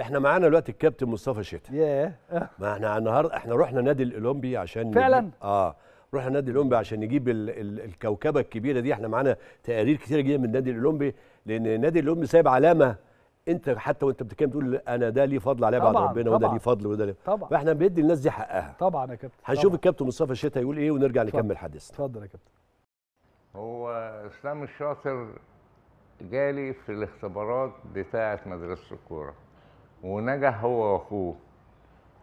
احنا معانا دلوقتي الكابتن مصطفى شتا ياه ما احنا النهارده احنا رحنا نادي الاولمبي عشان فعلا نجيب اه رحنا نادي الاولمبي عشان نجيب ال ال الكوكبه الكبيره دي احنا معانا تقارير كتيره جدا من نادي الاولمبي لان نادي الاولمبي سايب علامه انت حتى وانت بتتكلم تقول انا ده ليه فضل عليا بعد ربنا وده ليه فضل وده ليه طبعا فاحنا بندي الناس دي حقها طبعا يا كابتن هنشوف الكابتن مصطفى شتا يقول ايه ونرجع نكمل حديثنا اتفضل يا كابتن هو اسلام الشاطر جالي في الاختبارات بتاعه مدرسه الكوره ونجح هو واخوه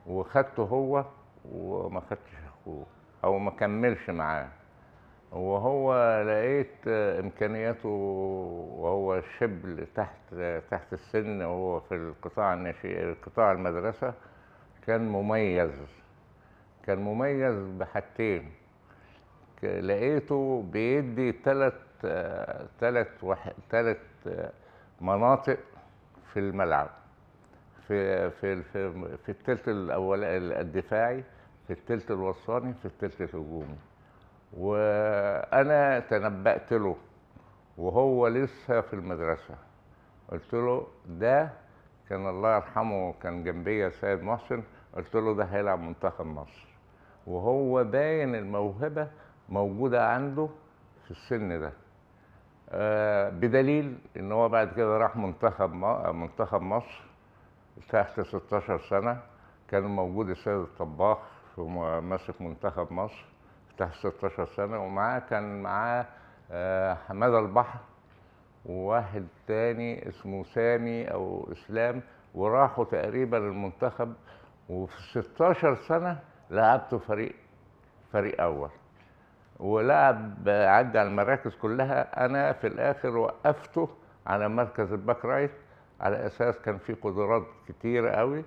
وخدته هو وما خدتش اخوه او ما كملش معاه وهو لقيت امكانياته وهو شبل تحت تحت السن وهو في القطاع الناشئ قطاع المدرسه كان مميز كان مميز بحاجتين لقيته بيدي ثلاث ثلاث ثلاث مناطق في الملعب في في في في الثلث الاول الدفاعي في الثلث الوسطاني في الثلث الهجومي وانا تنبأت له وهو لسه في المدرسه قلت له ده كان الله يرحمه كان جنبي سيد محسن قلت له ده هيلعب منتخب مصر وهو باين الموهبه موجوده عنده في السن ده آه، بدليل ان هو بعد كده راح منتخب منتخب مصر تحت 16 سنة كان موجود السيد الطباخ ماسك منتخب مصر تحت 16 سنة ومعاه كان معاه آه، حمادة البحر وواحد تاني اسمه سامي أو إسلام وراحوا تقريبا المنتخب وفي 16 سنة لعبت فريق فريق أول ولعب عدى على المراكز كلها أنا في الآخر وقفته على مركز الباك رايت على اساس كان في قدرات كتير قوي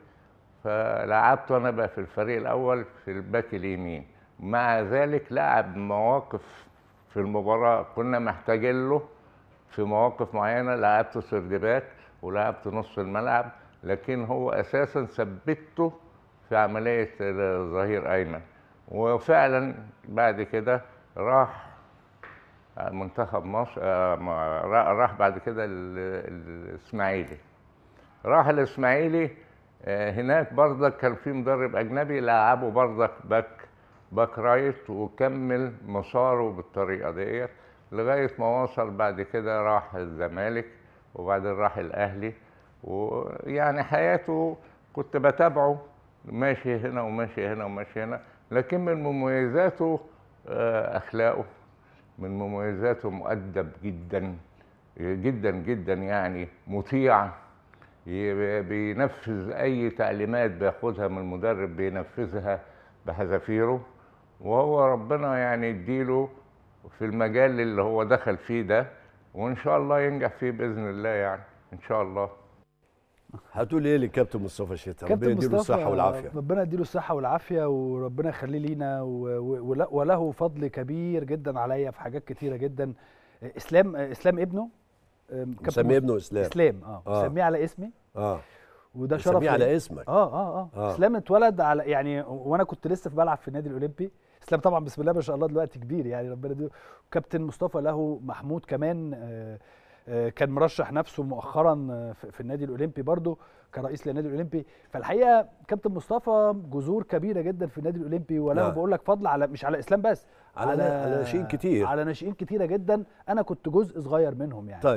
فلعبت وانا بقى في الفريق الاول في الباك اليمين مع ذلك لعب مواقف في المباراه كنا محتاجين له في مواقف معينه لعبت سرد باك ولعبت نص الملعب لكن هو اساسا ثبته في عمليه الظهير ايمن وفعلا بعد كده راح منتخب مصر آه، راح بعد كده الاسماعيلي راح الاسماعيلي آه، هناك برضك كان في مدرب اجنبي لعبه برضك باك باك رايت وكمل مساره بالطريقه ديت لغايه ما وصل بعد كده راح الزمالك وبعدين راح الاهلي ويعني حياته كنت بتابعه ماشي هنا وماشي هنا وماشي هنا لكن من مميزاته آه، اخلاقه من مميزاته مؤدب جدا جدا جدا يعني مطيع بينفذ اي تعليمات بياخدها من المدرب بينفذها بحذافيره وهو ربنا يعني يديله في المجال اللي هو دخل فيه ده وان شاء الله ينجح فيه باذن الله يعني ان شاء الله هتقول ايه للكابتن مصطفى شتا ربنا يديله الصحه والعافيه ربنا يديله الصحه والعافيه وربنا يخليه لينا وله فضل كبير جدا عليا في حاجات كتيره جدا اسلام اسلام ابنه مسمي ابنه اسلام اسلام اه, آه. مسميه على اسمي اه وده شرف مسميه على اسمك آه, اه اه اه اسلام اتولد على يعني وانا كنت لسه في بلعب في النادي الاولمبي اسلام طبعا بسم الله ما شاء الله دلوقتي كبير يعني ربنا يديله كابتن مصطفى له محمود كمان آه آه، كان مرشح نفسه مؤخرا آه، في النادي الاولمبي برضه كرئيس للنادي الاولمبي فالحقيقه كابتن مصطفى جذور كبيره جدا في النادي الاولمبي ولا نعم. بقول لك فضل على مش على اسلام بس على, على ناشئين كتير على ناشئين كتيره جدا انا كنت جزء صغير منهم يعني طيب.